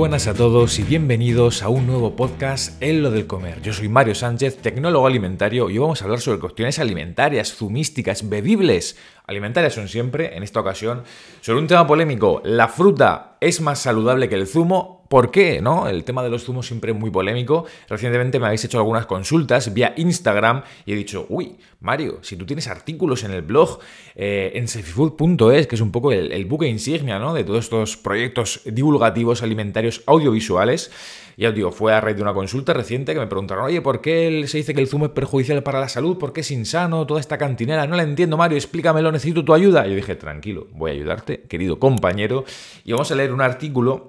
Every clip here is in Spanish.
buenas a todos y bienvenidos a un nuevo podcast En lo del comer. Yo soy Mario Sánchez, tecnólogo alimentario y hoy vamos a hablar sobre cuestiones alimentarias, zumísticas, bebibles. Alimentarias son siempre, en esta ocasión, sobre un tema polémico. ¿La fruta es más saludable que el zumo? ¿Por qué? ¿No? El tema de los zumos siempre muy polémico. Recientemente me habéis hecho algunas consultas vía Instagram y he dicho, uy, Mario, si tú tienes artículos en el blog, eh, en safefood.es, que es un poco el, buque insignia ¿no? de todos estos proyectos divulgativos alimentarios audiovisuales, ya os digo, fue a raíz de una consulta reciente que me preguntaron, oye, ¿por qué se dice que el zumo es perjudicial para la salud? ¿Por qué es insano? Toda esta cantinera, no la entiendo, Mario, explícamelo, necesito tu ayuda. Y yo dije, tranquilo, voy a ayudarte, querido compañero, y vamos a leer un artículo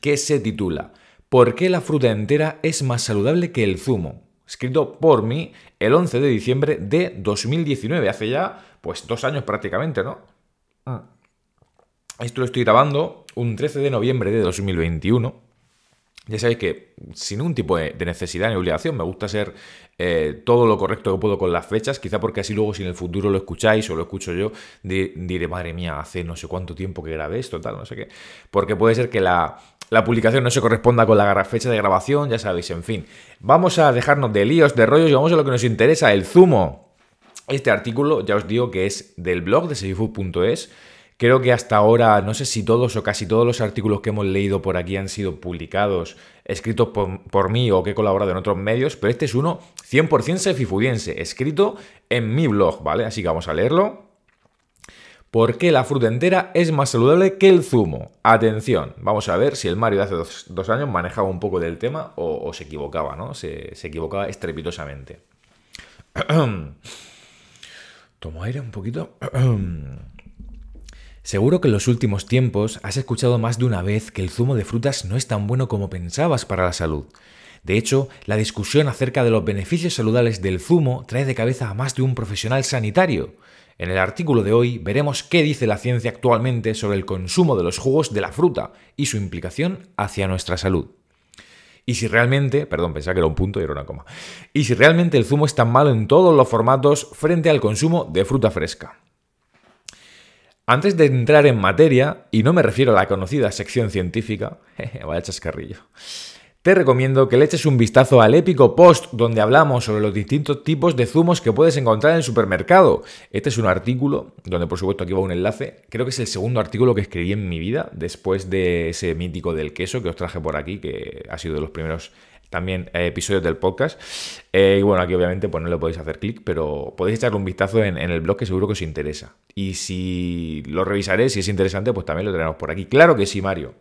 que se titula ¿Por qué la fruta entera es más saludable que el zumo? Escrito por mí el 11 de diciembre de 2019, hace ya pues dos años prácticamente, ¿no? Esto lo estoy grabando un 13 de noviembre de 2021. Ya sabéis que sin un tipo de necesidad ni obligación, me gusta ser eh, todo lo correcto que puedo con las fechas, quizá porque así luego si en el futuro lo escucháis o lo escucho yo, diré, madre mía, hace no sé cuánto tiempo que grabé esto, tal, no sé qué. Porque puede ser que la, la publicación no se corresponda con la fecha de grabación, ya sabéis, en fin. Vamos a dejarnos de líos, de rollos y vamos a lo que nos interesa, el zumo. Este artículo, ya os digo que es del blog de segifood.es. Creo que hasta ahora, no sé si todos o casi todos los artículos que hemos leído por aquí han sido publicados, escritos por, mí o que he colaborado en otros medios, pero este es uno 100% sefifudiense, escrito en mi blog, ¿vale? Así que vamos a leerlo. ¿Por qué la fruta entera es más saludable que el zumo? Atención, vamos a ver si el Mario de hace dos, años manejaba un poco del tema o, se equivocaba, ¿no? Se, se equivocaba estrepitosamente. Tomo aire un poquito. Seguro que en los últimos tiempos has escuchado más de una vez que el zumo de frutas no es tan bueno como pensabas para la salud. De hecho, la discusión acerca de los beneficios saludables del zumo trae de cabeza a más de un profesional sanitario. En el artículo de hoy veremos qué dice la ciencia actualmente sobre el consumo de los jugos de la fruta y su implicación hacia nuestra salud. Y si realmente, perdón, pensaba que era un punto y era una coma. Y si realmente el zumo es tan malo en todos los formatos frente al consumo de fruta fresca. Antes de entrar en materia, y no me refiero a la conocida sección científica, jeje, vaya chascarrillo, te recomiendo que le eches un vistazo al épico post donde hablamos sobre los distintos tipos de zumos que puedes encontrar en el supermercado. Este es un artículo, donde por supuesto aquí va un enlace, creo que es el segundo artículo que escribí en mi vida, después de ese mítico del queso que os traje por aquí, que ha sido de los primeros también eh, episodios del podcast. Eh, y bueno, aquí obviamente pues, no le podéis hacer clic, pero podéis echarle un vistazo en, el blog que seguro que os interesa. Y si lo revisaré, si es interesante, pues también lo tenemos por aquí. Claro que sí, Mario.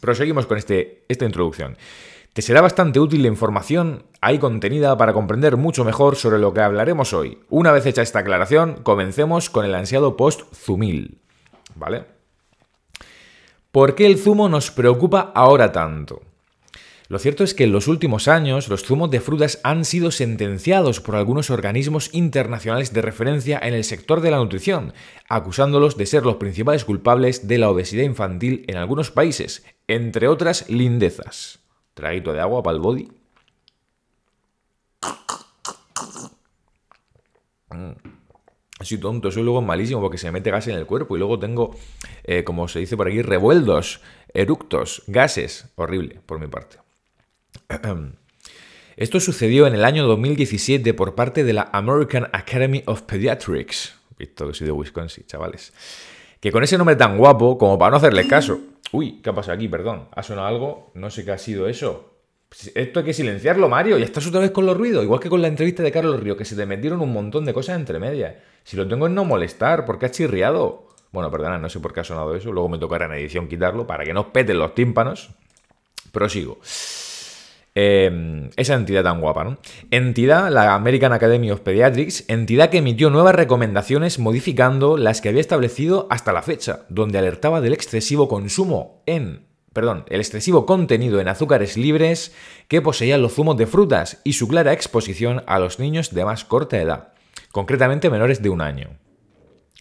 Proseguimos con este, esta introducción. Te será bastante útil la información Hay contenida para comprender mucho mejor sobre lo que hablaremos hoy. Una vez hecha esta aclaración, comencemos con el ansiado post-zumil. ¿Vale? ¿Por qué el zumo nos preocupa ahora tanto? Lo cierto es que en los últimos años los zumos de frutas han sido sentenciados por algunos organismos internacionales de referencia en el sector de la nutrición, acusándolos de ser los principales culpables de la obesidad infantil en algunos países, entre otras lindezas. Traguito de agua para el body. Mm. Soy tonto, soy luego malísimo porque se me mete gas en el cuerpo y luego tengo, eh, como se dice por aquí, revueldos, eructos, gases. Horrible, por mi parte. Esto sucedió en el año 2017 por parte de la American Academy of Pediatrics. Visto que soy de Wisconsin, chavales. Que con ese nombre tan guapo, como para no hacerle caso. Uy, ¿qué ha pasado aquí? Perdón. ¿Ha sonado algo? No sé qué ha sido eso. Esto hay que silenciarlo, Mario. Ya estás otra vez con los ruidos. Igual que con la entrevista de Carlos Río, que se te metieron un montón de cosas entre medias. Si lo tengo es no molestar, ¿Por qué ha chirriado. Bueno, perdona, no sé por qué ha sonado eso. Luego me tocará en edición quitarlo para que no os peten los tímpanos. Prosigo. Em, esa entidad tan guapa, ¿no? Entidad, la American Academy of Pediatrics, entidad que emitió nuevas recomendaciones modificando las que había establecido hasta la fecha, donde alertaba del excesivo consumo en perdón, el excesivo contenido en azúcares libres que poseían los zumos de frutas y su clara exposición a los niños de más corta edad, concretamente menores de un año.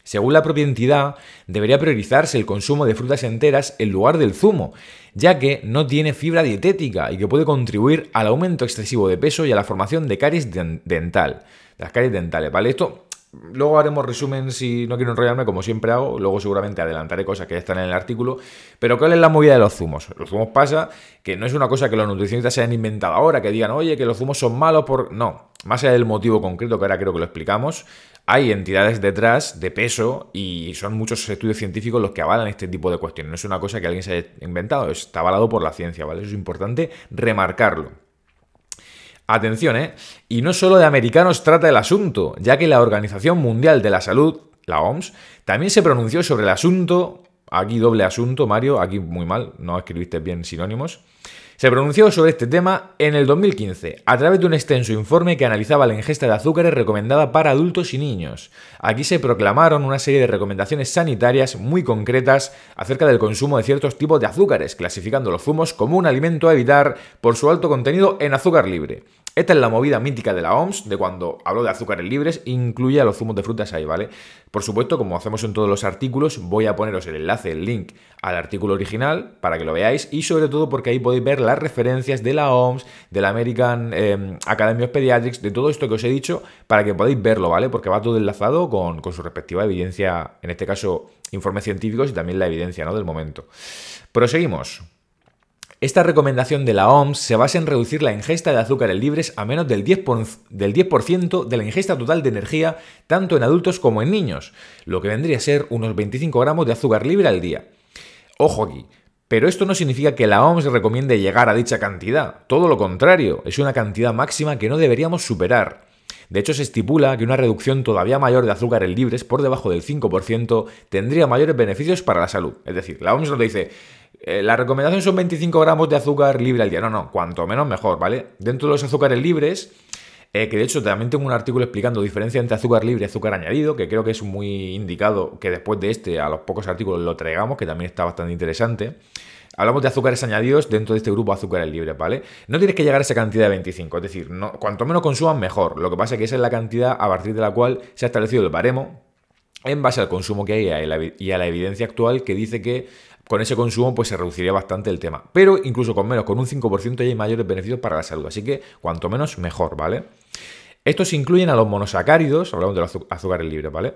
Según la propia entidad, debería priorizarse el consumo de frutas enteras en lugar del zumo, ya que no tiene fibra dietética y que puede contribuir al aumento excesivo de peso y a la formación de caries dental. Las caries dentales, ¿vale? Esto Luego haremos resumen si no quiero enrollarme, como siempre hago. Luego seguramente adelantaré cosas que ya están en el artículo. Pero ¿cuál es la movida de los zumos? Los zumos pasa que no es una cosa que los nutricionistas se hayan inventado ahora, que digan, oye, que los zumos son malos por... No, más allá del motivo concreto que ahora creo que lo explicamos, hay entidades detrás de peso y son muchos estudios científicos los que avalan este tipo de cuestiones. No es una cosa que alguien se haya inventado, está avalado por la ciencia, ¿vale? Eso es importante remarcarlo. Atención, ¿eh? Y no solo de americanos trata el asunto, ya que la Organización Mundial de la Salud, la OMS, también se pronunció sobre el asunto, aquí doble asunto, Mario, aquí muy mal, no escribiste bien sinónimos, se pronunció sobre este tema en el 2015, a través de un extenso informe que analizaba la ingesta de azúcares recomendada para adultos y niños. Aquí se proclamaron una serie de recomendaciones sanitarias muy concretas acerca del consumo de ciertos tipos de azúcares, clasificando los zumos como un alimento a evitar por su alto contenido en azúcar libre. Esta es la movida mítica de la OMS, de cuando hablo de azúcares libres, incluye a los zumos de frutas ahí, ¿vale? Por supuesto, como hacemos en todos los artículos, voy a poneros el enlace, el link al artículo original para que lo veáis y sobre todo porque ahí podéis ver las referencias de la OMS, de la American em, Academy of Pediatrics, de todo esto que os he dicho, para que podáis verlo, ¿vale? Porque va todo enlazado con, con su respectiva evidencia, en este caso informes científicos y también la evidencia, ¿no? Del momento. Proseguimos. Esta recomendación de la OMS se basa en reducir la ingesta de azúcares libres a menos del 10%, de la ingesta total de energía, tanto en adultos como en niños, lo que vendría a ser unos 25 gramos de azúcar libre al día. Ojo aquí, pero esto no significa que la OMS recomiende llegar a dicha cantidad, todo lo contrario, es una cantidad máxima que no deberíamos superar. De hecho, se estipula que una reducción todavía mayor de azúcares libres por debajo del 5% tendría mayores beneficios para la salud. Es decir, la OMS nos dice, eh, la recomendación son 25 gramos de azúcar libre al día. No, no, cuanto menos mejor, ¿vale? Dentro de los azúcares libres, eh, que de hecho también tengo un artículo explicando diferencia entre azúcar libre y azúcar añadido, que creo que es muy indicado que después de este, a los pocos artículos lo traigamos, que también está bastante interesante. Hablamos de azúcares añadidos dentro de este grupo azúcares libres, ¿vale? No tienes que llegar a esa cantidad de 25, es decir, no, cuanto menos consuman, mejor. Lo que pasa es que esa es la cantidad a partir de la cual se ha establecido el baremo en base al consumo que hay y a la evidencia actual que dice que con ese consumo pues se reduciría bastante el tema. Pero incluso con menos, con un 5% hay mayores beneficios para la salud. Así que cuanto menos, mejor, ¿vale? Estos incluyen a los monosacáridos, hablamos de los azúcares libres, ¿vale?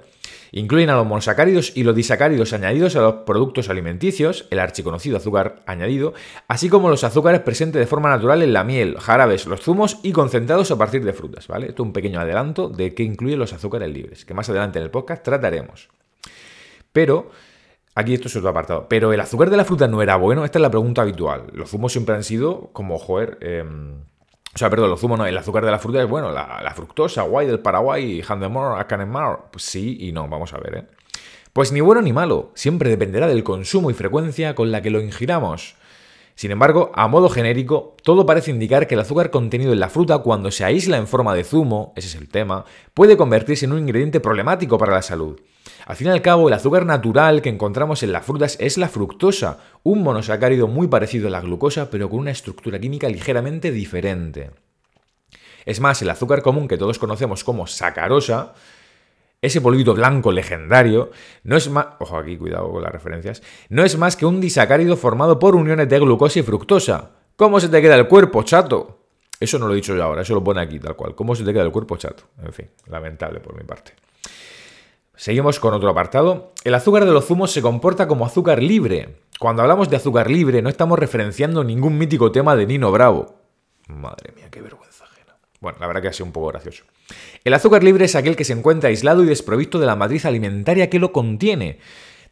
Incluyen a los monosacáridos y los disacáridos añadidos a los productos alimenticios, el archiconocido azúcar añadido, así como los azúcares presentes de forma natural en la miel, jarabes, los zumos y concentrados a partir de frutas, ¿vale? Esto es un pequeño adelanto de qué incluyen los azúcares libres, que más adelante en el podcast trataremos. Pero Aquí esto es otro apartado. Pero el azúcar de la fruta no era bueno. Esta es la pregunta habitual. Los zumos siempre han sido como, joder. Em, o sea, perdón, los zumos no. El azúcar de la fruta es bueno. La, fructosa, guay, del Paraguay, a Acanemar. Pues sí y no, vamos a ver, ¿eh? Pues ni bueno ni malo. Siempre dependerá del consumo y frecuencia con la que lo ingiramos. Sin embargo, a modo genérico, todo parece indicar que el azúcar contenido en la fruta cuando se aísla en forma de zumo, ese es el tema, puede convertirse en un ingrediente problemático para la salud. Al fin y al cabo, el azúcar natural que encontramos en las frutas es la fructosa, un monosacárido muy parecido a la glucosa pero con una estructura química ligeramente diferente. Es más, el azúcar común que todos conocemos como sacarosa ese polvito blanco legendario, no es más, ojo aquí, cuidado con las referencias, no es más que un disacárido formado por uniones de glucosa y fructosa. ¿Cómo se te queda el cuerpo, chato? Eso no lo he dicho yo ahora, eso lo pone aquí tal cual. ¿Cómo se te queda el cuerpo, chato? En fin, lamentable por mi parte. Seguimos con otro apartado. El azúcar de los zumos se comporta como azúcar libre. Cuando hablamos de azúcar libre no estamos referenciando ningún mítico tema de Nino Bravo. Madre mía, qué vergüenza. Bueno, la verdad que ha sido un poco gracioso. El azúcar libre es aquel que se encuentra aislado y desprovisto de la matriz alimentaria que lo contiene,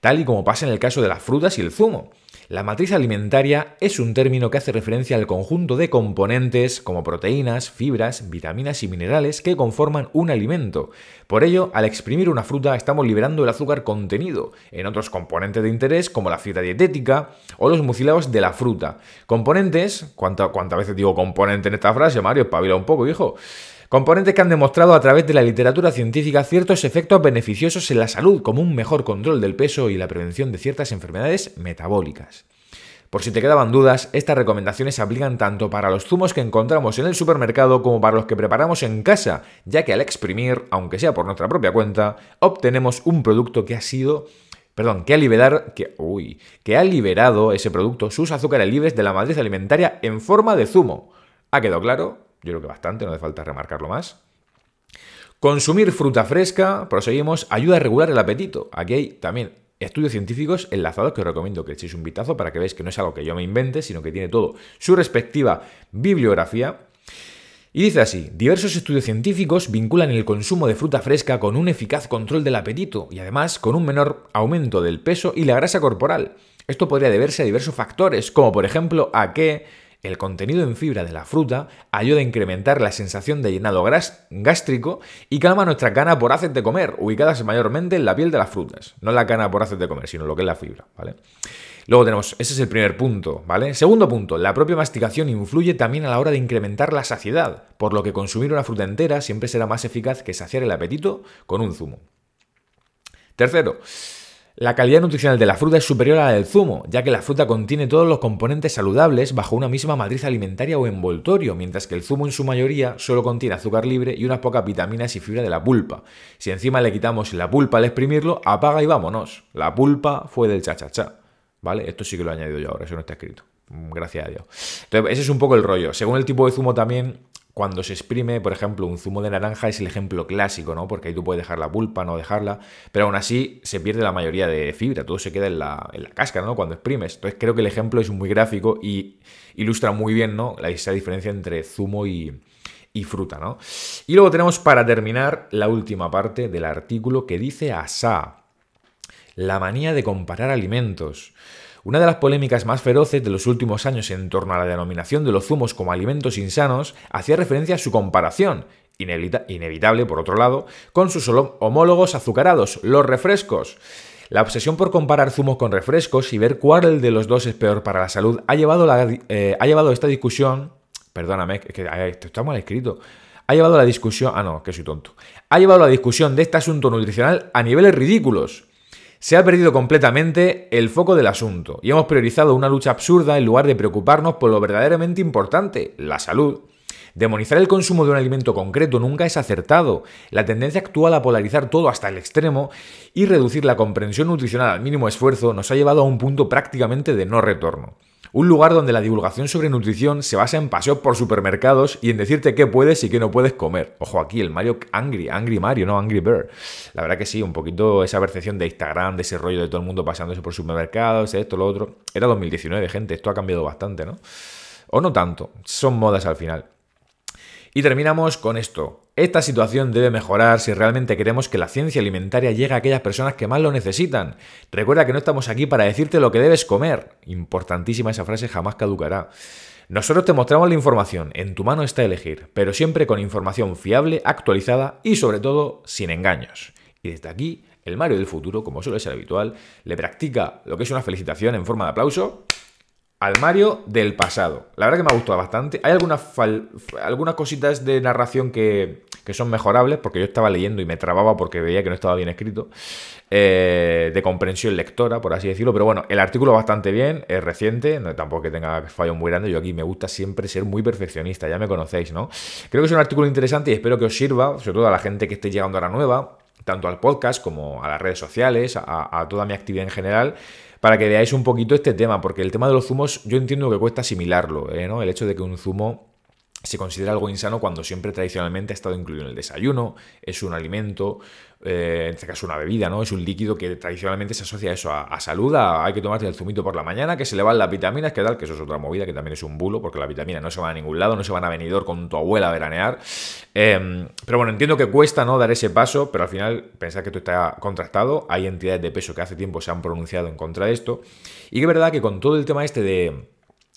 tal y como pasa en el caso de las frutas y el zumo. La matriz alimentaria es un término que hace referencia al conjunto de componentes como proteínas, fibras, vitaminas y minerales que conforman un alimento. Por ello, al exprimir una fruta estamos liberando el azúcar contenido en otros componentes de interés como la fibra dietética o los mucilagos de la fruta. Componentes, ¿cuántas veces digo componente en esta frase, Mario? Espabila un poco, hijo componentes que han demostrado a través de la literatura científica ciertos efectos beneficiosos en la salud, como un mejor control del peso y la prevención de ciertas enfermedades metabólicas. Por si te quedaban dudas, estas recomendaciones se aplican tanto para los zumos que encontramos en el supermercado como para los que preparamos en casa, ya que al exprimir, aunque sea por nuestra propia cuenta, obtenemos un producto que ha sido perdón, que ha liberar, que, uy, que ha liberado ese producto sus azúcares libres de la matriz alimentaria en forma de zumo. ¿Ha quedado claro? yo creo que bastante, no hace falta remarcarlo más. Consumir fruta fresca, proseguimos, ayuda a regular el apetito. Aquí hay también estudios científicos enlazados que os recomiendo que echéis un vistazo para que veáis que no es algo que yo me invente, sino que tiene todo su respectiva bibliografía. Y dice así, diversos estudios científicos vinculan el consumo de fruta fresca con un eficaz control del apetito y además con un menor aumento del peso y la grasa corporal. Esto podría deberse a diversos factores, como por ejemplo a que el contenido en fibra de la fruta ayuda a incrementar la sensación de llenado gástrico y calma nuestra cana por haces de comer, ubicadas mayormente en la piel de las frutas. No la cana por haces de comer, sino lo que es la fibra, ¿vale? Luego tenemos, ese es el primer punto, ¿vale? Segundo punto, la propia masticación influye también a la hora de incrementar la saciedad, por lo que consumir una fruta entera siempre será más eficaz que saciar el apetito con un zumo. Tercero, la calidad nutricional de la fruta es superior a la del zumo, ya que la fruta contiene todos los componentes saludables bajo una misma matriz alimentaria o envoltorio, mientras que el zumo en su mayoría solo contiene azúcar libre y unas pocas vitaminas y fibra de la pulpa. Si encima le quitamos la pulpa al exprimirlo, apaga y vámonos. La pulpa fue del chachachá. vale Esto sí que lo he añadido yo ahora, eso no está escrito. Mm, gracias a Dios. Entonces, ese es un poco el rollo. Según el tipo de zumo también cuando se exprime, por ejemplo, un zumo de naranja es el ejemplo clásico, ¿no? Porque ahí tú puedes dejar la pulpa, no dejarla, pero aún así se pierde la mayoría de fibra, todo se queda en la, en cáscara, ¿no? Cuando exprimes. Entonces creo que el ejemplo es muy gráfico y ilustra muy bien, ¿no? Esa diferencia entre zumo y, y fruta, ¿no? Y luego tenemos para terminar la última parte del artículo que dice Asa, la manía de comparar alimentos. Una de las polémicas más feroces de los últimos años en torno a la denominación de los zumos como alimentos insanos hacía referencia a su comparación, inevitable por otro lado, con sus homólogos azucarados, los refrescos. La obsesión por comparar zumos con refrescos y ver cuál de los dos es peor para la salud ha llevado, la, eh, ha llevado esta discusión. Perdóname, es que está mal escrito. Ha llevado la discusión. Ah, no, que soy tonto. Ha llevado la discusión de este asunto nutricional a niveles ridículos. Se ha perdido completamente el foco del asunto y hemos priorizado una lucha absurda en lugar de preocuparnos por lo verdaderamente importante, la salud. Demonizar el consumo de un alimento concreto nunca es acertado. La tendencia actual a polarizar todo hasta el extremo y reducir la comprensión nutricional al mínimo esfuerzo nos ha llevado a un punto prácticamente de no retorno. Un lugar donde la divulgación sobre nutrición se basa en paseos por supermercados y en decirte qué puedes y qué no puedes comer. Ojo aquí, el Mario Angry, Angry Mario, no Angry Bird. La verdad que sí, un poquito esa percepción de Instagram, de ese rollo de todo el mundo pasándose por supermercados, esto, lo otro. Era 2019, gente, esto ha cambiado bastante, ¿no? O no tanto, son modas al final. Y terminamos con esto, esta situación debe mejorar si realmente queremos que la ciencia alimentaria llegue a aquellas personas que más lo necesitan. Recuerda que no estamos aquí para decirte lo que debes comer. Importantísima esa frase, jamás caducará. Nosotros te mostramos la información, en tu mano está elegir, pero siempre con información fiable, actualizada y sobre todo sin engaños. Y desde aquí, el Mario del futuro, como suele ser habitual, le practica lo que es una felicitación en forma de aplauso al Mario del pasado. La verdad que me ha gustado bastante. Hay algunas, algunas cositas de narración que, que, son mejorables, porque yo estaba leyendo y me trababa porque veía que no estaba bien escrito, eh, de comprensión lectora, por así decirlo. Pero bueno, el artículo bastante bien, es reciente, no, tampoco que tenga fallos muy grandes. Yo aquí me gusta siempre ser muy perfeccionista, ya me conocéis, ¿no? Creo que es un artículo interesante y espero que os sirva, sobre todo a la gente que esté llegando a la nueva tanto al podcast como a las redes sociales, a, toda mi actividad en general, para que veáis un poquito este tema, porque el tema de los zumos yo entiendo que cuesta asimilarlo, ¿eh? El hecho de que un zumo se considera algo insano cuando siempre tradicionalmente ha estado incluido en el desayuno, es un alimento, eh, en este caso una bebida, ¿no? Es un líquido que tradicionalmente se asocia a eso, a, salud, hay que tomarte el zumito por la mañana, que se le van las vitaminas, que tal, que eso es otra movida, que también es un bulo, porque las vitaminas no se van a ningún lado, no se van a venidor con tu abuela a veranear. Em, pero bueno, entiendo que cuesta, ¿no? Dar ese paso, pero al final pensar que tú está contrastado, hay entidades de peso que hace tiempo se han pronunciado en contra de esto, y que es verdad que con todo el tema este de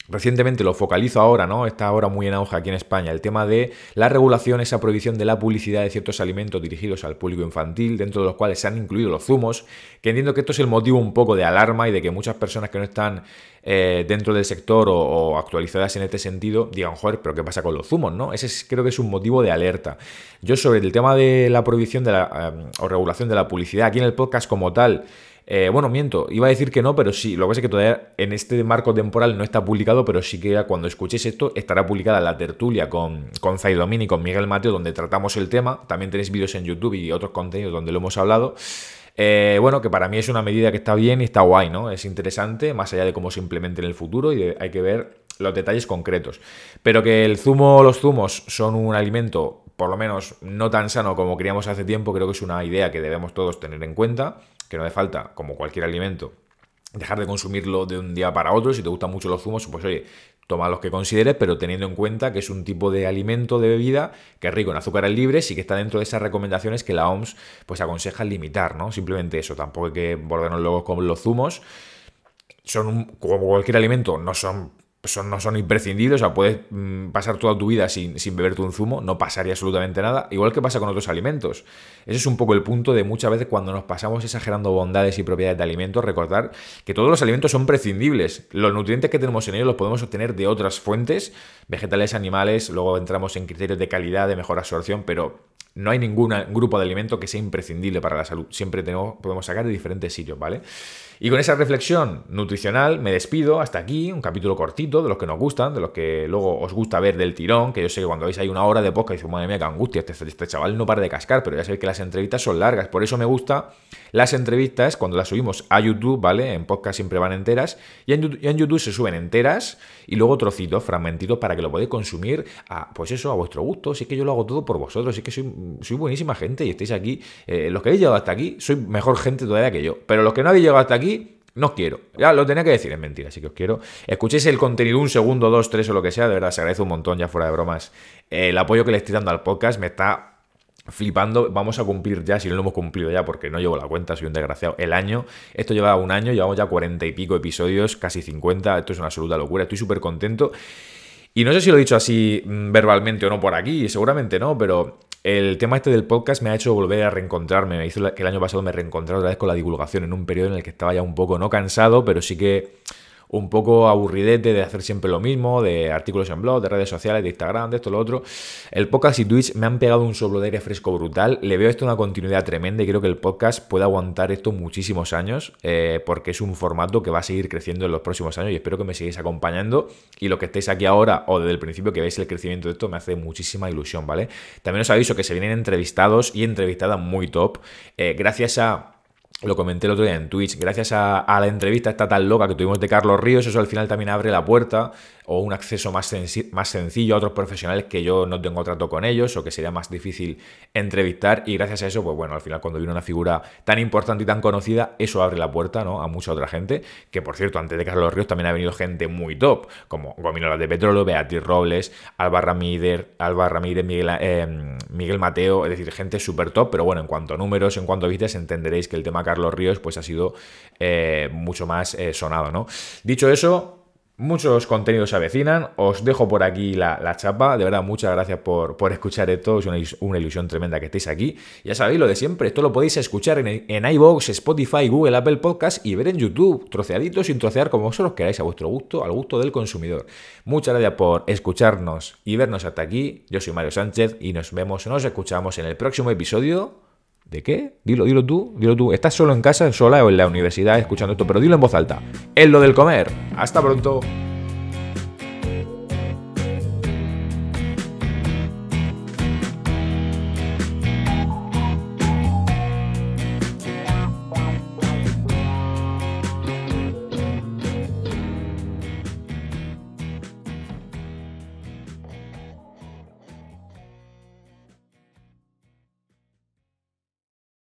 Recientemente lo focalizo ahora, ¿no? Está ahora muy en auge aquí en España el tema de la regulación, esa prohibición de la publicidad de ciertos alimentos dirigidos al público infantil, dentro de los cuales se han incluido los zumos, que entiendo que esto es el motivo un poco de alarma y de que muchas personas que no están eh, dentro del sector o, actualizadas en este sentido digan, joder, pero ¿qué pasa con los zumos, no? Ese creo que es un motivo de alerta. Yo sobre el tema de la prohibición de la, em, o regulación de la publicidad aquí en el podcast como tal, eh, bueno, miento, iba a decir que no, pero sí, lo que pasa es que todavía en este marco temporal no está publicado, pero sí que cuando escuchéis esto estará publicada la tertulia con, con Zaidomín y con Miguel Mateo, donde tratamos el tema. También tenéis vídeos en YouTube y otros contenidos donde lo hemos hablado. Eh, bueno, que para mí es una medida que está bien y está guay, ¿no? Es interesante, más allá de cómo se implemente en el futuro y hay que ver los detalles concretos. Pero que el zumo, los zumos son un alimento, por lo menos no tan sano como queríamos hace tiempo, creo que es una idea que debemos todos tener en cuenta que no hace falta, como cualquier alimento, dejar de consumirlo de un día para otro. Si te gustan mucho los zumos, pues oye, toma los que consideres, pero teniendo en cuenta que es un tipo de alimento, de bebida, que es rico en azúcares libres y que está dentro de esas recomendaciones que la OMS pues aconseja limitar, ¿no? Simplemente eso, tampoco hay que volvernos luego con los zumos. Son como cualquier alimento, no son son, no son imprescindibles, o sea, puedes mm, pasar toda tu vida sin, sin, beberte un zumo, no pasaría absolutamente nada, igual que pasa con otros alimentos. Ese es un poco el punto de muchas veces cuando nos pasamos exagerando bondades y propiedades de alimentos, recordar que todos los alimentos son prescindibles, los nutrientes que tenemos en ellos los podemos obtener de otras fuentes, vegetales, animales, luego entramos en criterios de calidad, de mejor absorción, pero no hay ningún grupo de alimento que sea imprescindible para la salud. Siempre podemos sacar de diferentes sitios, ¿vale? Y con esa reflexión nutricional me despido hasta aquí, un capítulo cortito de los que nos gustan, de los que luego os gusta ver del tirón, que yo sé que cuando veis hay una hora de podcast y madre mía, qué angustia, este, este, chaval no para de cascar, pero ya sabéis que las entrevistas son largas, por eso me gusta las entrevistas cuando las subimos a YouTube, ¿vale? En podcast siempre van enteras y en, YouTube, YouTube se suben enteras y luego trocitos, fragmentitos para que lo podáis consumir a, pues eso, a vuestro gusto, si es que yo lo hago todo por vosotros, si es que soy soy buenísima gente y estáis aquí. Eh, los que habéis llegado hasta aquí, soy mejor gente todavía que yo. Pero los que no habéis llegado hasta aquí, no os quiero. Ya lo tenía que decir, es mentira, así que os quiero. Escuchéis el contenido un segundo, dos, tres o lo que sea. De verdad, se agradece un montón, ya fuera de bromas. Eh, el apoyo que le estoy dando al podcast me está flipando, vamos a cumplir ya, si no lo hemos cumplido ya, porque no llevo la cuenta, soy un desgraciado, el año, esto lleva un año, llevamos ya cuarenta y pico episodios, casi cincuenta. esto es una absoluta locura, estoy súper contento. Y no sé si lo he dicho así mm, verbalmente o no por aquí, seguramente no, pero el tema este del podcast me ha hecho volver a reencontrarme. Me hizo que el año pasado me reencontré otra vez con la divulgación en un periodo en el que estaba ya un poco no cansado, pero sí que un poco aburridete de hacer siempre lo mismo, de artículos en blog, de redes sociales, de Instagram, de esto, lo otro. El podcast y Twitch me han pegado un soplo de aire fresco brutal. Le veo esto una continuidad tremenda y creo que el podcast puede aguantar esto muchísimos años eh, porque es un formato que va a seguir creciendo en los próximos años y espero que me sigáis acompañando. Y los que estéis aquí ahora o desde el principio que veis el crecimiento de esto me hace muchísima ilusión, ¿vale? También os aviso que se vienen entrevistados y entrevistadas muy top. Eh, gracias a lo comenté el otro día en Twitch, gracias a, la entrevista esta tan loca que tuvimos de Carlos Ríos, eso al final también abre la puerta o un acceso más, sencillo a otros profesionales que yo no tengo trato con ellos o que sería más difícil entrevistar y gracias a eso, pues bueno, al final cuando viene una figura tan importante y tan conocida, eso abre la puerta ¿no? a mucha otra gente, que por cierto, antes de Carlos Ríos también ha venido gente muy top, como Gominola de Petróleo, Beatriz Robles, Alba Ramírez, Alba Ramírez eh, Miguel, Mateo, es decir, gente súper top, pero bueno, en cuanto a números, en cuanto a vistas, entenderéis que el tema Carlos Ríos pues ha sido eh, mucho más eh, sonado, ¿no? Dicho eso, Muchos contenidos se avecinan, os dejo por aquí la, la chapa, de verdad muchas gracias por, por escuchar esto, es una, ilusión tremenda que estéis aquí, ya sabéis lo de siempre, esto lo podéis escuchar en, en iVoox, Spotify, Google, Apple Podcast y ver en YouTube, troceadito sin trocear como vosotros queráis, a vuestro gusto, al gusto del consumidor. Muchas gracias por escucharnos y vernos hasta aquí, yo soy Mario Sánchez y nos vemos, nos escuchamos en el próximo episodio ¿De qué? Dilo, dilo tú, dilo tú. Estás solo en casa, sola o en la universidad escuchando esto, pero dilo en voz alta. Es lo del comer. Hasta pronto.